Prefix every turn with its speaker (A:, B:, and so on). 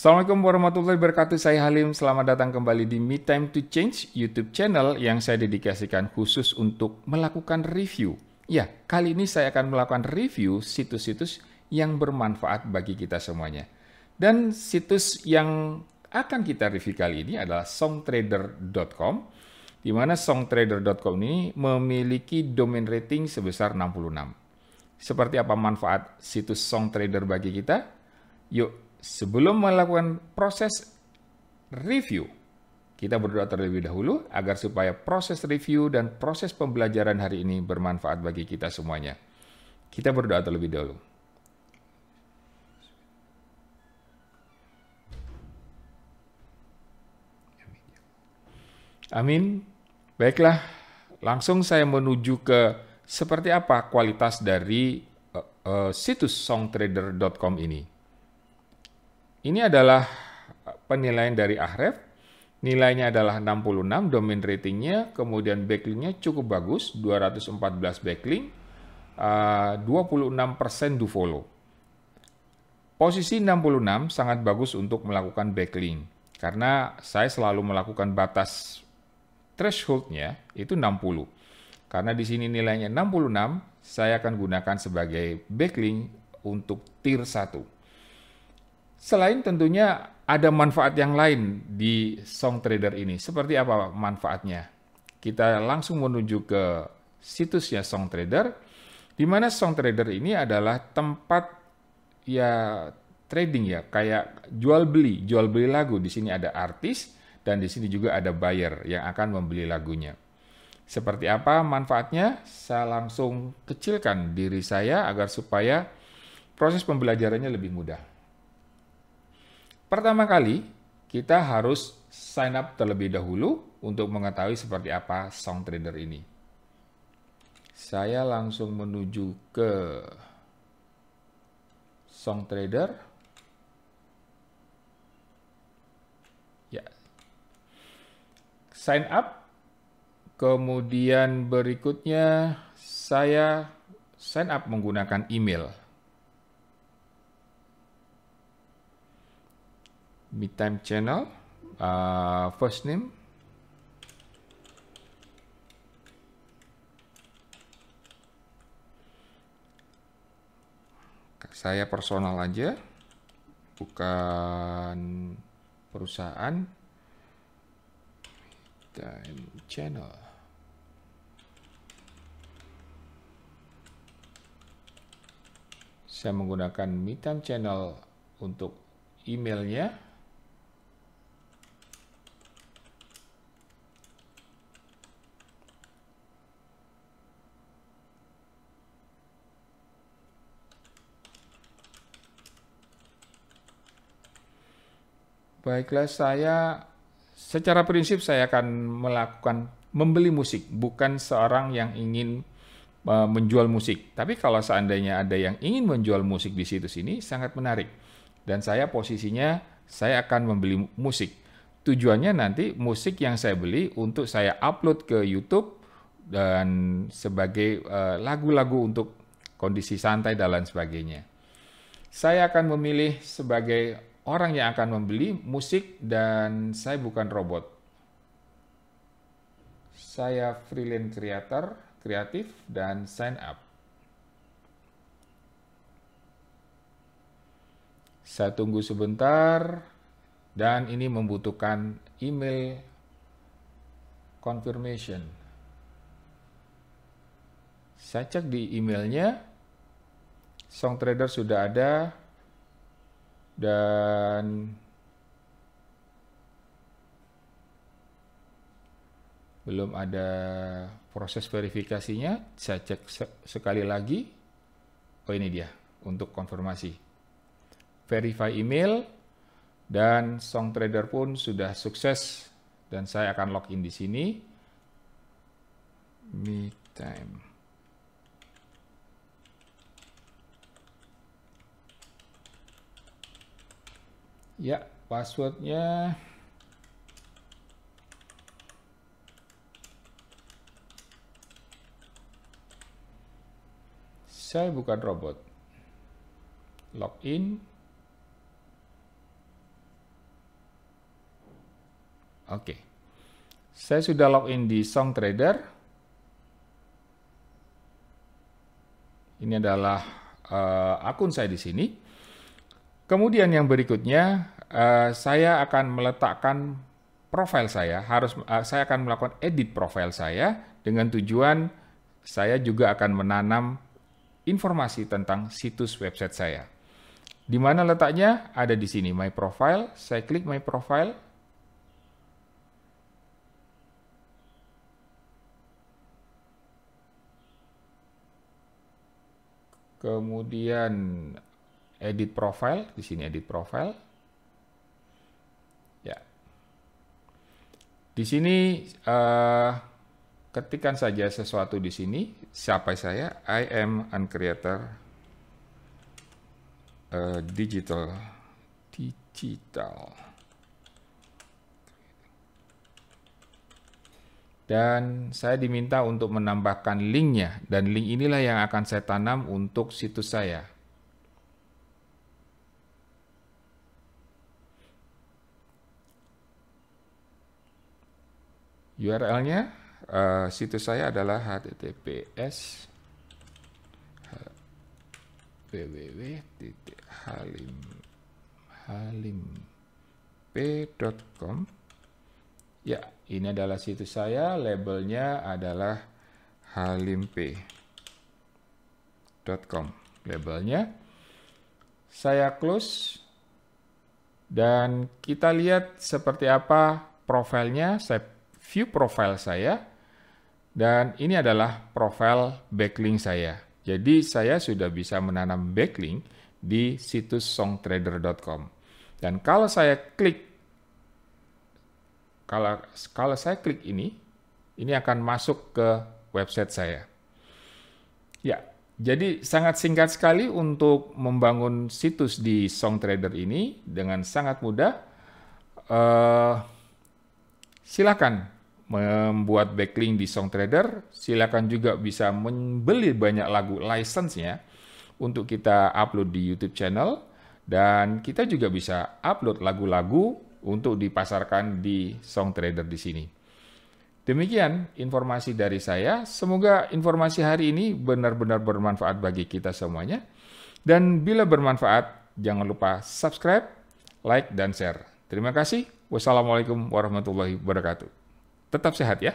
A: Assalamualaikum warahmatullahi wabarakatuh, saya Halim. Selamat datang kembali di Me Time to Change YouTube channel yang saya dedikasikan khusus untuk melakukan review. Ya, kali ini saya akan melakukan review situs-situs yang bermanfaat bagi kita semuanya. Dan situs yang akan kita review kali ini adalah songtrader.com di mana songtrader.com ini memiliki domain rating sebesar 66. Seperti apa manfaat situs Songtrader bagi kita? Yuk sebelum melakukan proses review, kita berdoa terlebih dahulu agar supaya proses review dan proses pembelajaran hari ini bermanfaat bagi kita semuanya. Kita berdoa terlebih dahulu. Amin. Baiklah, langsung saya menuju ke seperti apa kualitas dari uh, uh, situs songtrader.com ini. Ini adalah eh, penilaian dari Ahref. Nilainya adalah 66, domain ratingnya, kemudian backlinknya cukup bagus, 214 backlink, 26 eh, 26% do follow. Posisi 66 sangat bagus untuk melakukan backlink, karena saya selalu melakukan batas thresholdnya itu 60. Karena di sini nilainya 66, saya akan gunakan sebagai backlink untuk tier 1. Selain tentunya ada manfaat yang lain di song trader ini. Seperti apa manfaatnya? Kita langsung menuju ke situsnya song trader di mana song trader ini adalah tempat ya trading ya, kayak jual beli, jual beli lagu. Di sini ada artis dan di sini juga ada buyer yang akan membeli lagunya. Seperti apa manfaatnya? Saya langsung kecilkan diri saya agar supaya proses pembelajarannya lebih mudah. Pertama kali, kita harus sign up terlebih dahulu untuk mengetahui seperti apa Song Trader ini. Saya langsung menuju ke Song Trader. Ya. Sign up. Kemudian berikutnya saya sign up menggunakan email. midtime channel uh, first name saya personal aja bukan perusahaan time channel saya menggunakan midtime channel untuk emailnya Baiklah, saya secara prinsip saya akan melakukan membeli musik, bukan seorang yang ingin uh, menjual musik. Tapi kalau seandainya ada yang ingin menjual musik di situs ini sangat menarik. Dan saya posisinya saya akan membeli musik. Tujuannya nanti musik yang saya beli untuk saya upload ke YouTube dan sebagai e, lagu-lagu uh, untuk kondisi santai dan lain sebagainya. Saya akan memilih sebagai orang yang akan membeli musik dan saya bukan robot. Saya freelance creator, kreatif, dan sign up. Saya tunggu sebentar, dan ini membutuhkan email confirmation. Saya cek di emailnya, Song Trader sudah ada, dan belum ada proses verifikasinya saya cek sekali lagi oh ini dia untuk konfirmasi verify email dan song trader pun sudah sukses dan saya akan login di sini me time ya passwordnya saya bukan robot login oke saya sudah login di song trader ini adalah uh, akun saya di sini Kemudian yang berikutnya, uh, saya akan meletakkan profil saya, harus uh, saya akan melakukan edit profil saya dengan tujuan saya juga akan menanam informasi tentang situs website saya. Di mana letaknya? Ada di sini, My Profile. Saya klik My Profile. Kemudian edit profile, di sini edit profile. Ya. Di sini uh, eh, ketikan saja sesuatu di sini, siapa saya? I am an creator uh, digital digital. Dan saya diminta untuk menambahkan linknya, dan link inilah yang akan saya tanam untuk situs saya. URL-nya uh, eh, situs saya adalah https www.halimp.com Ya, ini adalah situs saya, labelnya adalah halimp.com labelnya. Saya close dan kita lihat seperti apa profilnya. Saya view profile saya, dan ini adalah profile backlink saya. Jadi saya sudah bisa menanam backlink di situs songtrader.com. Dan kalau saya klik kalau kalau saya klik ini, ini akan masuk ke website saya. Ya, jadi sangat singkat sekali untuk membangun situs di Songtrader ini dengan sangat mudah. Uh, silakan membuat backlink di Song Trader, silakan juga bisa membeli banyak lagu license-nya untuk kita upload di YouTube channel dan kita juga bisa upload lagu-lagu untuk dipasarkan di Song Trader di sini. Demikian informasi dari saya. Semoga informasi hari ini benar-benar bermanfaat bagi kita semuanya. Dan bila bermanfaat, jangan lupa subscribe, like, dan share. Terima kasih. Wassalamualaikum warahmatullahi wabarakatuh. Tetap sehat ya.